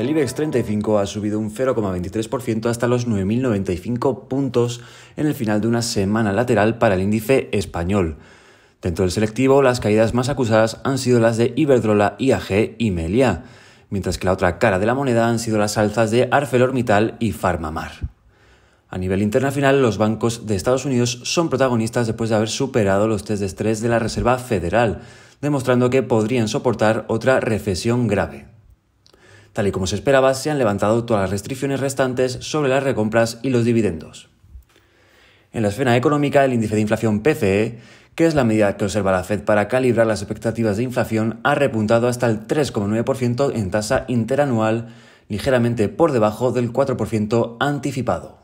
El IBEX 35 ha subido un 0,23% hasta los 9.095 puntos en el final de una semana lateral para el índice español. Dentro del selectivo, las caídas más acusadas han sido las de Iberdrola, IAG y Melia, mientras que la otra cara de la moneda han sido las alzas de ArcelorMittal y Farmamar. A nivel internacional, los bancos de Estados Unidos son protagonistas después de haber superado los test de estrés de la Reserva Federal, demostrando que podrían soportar otra recesión grave. Tal y como se esperaba, se han levantado todas las restricciones restantes sobre las recompras y los dividendos. En la esfera económica, el índice de inflación PCE, que es la medida que observa la Fed para calibrar las expectativas de inflación, ha repuntado hasta el 3,9% en tasa interanual, ligeramente por debajo del 4% anticipado.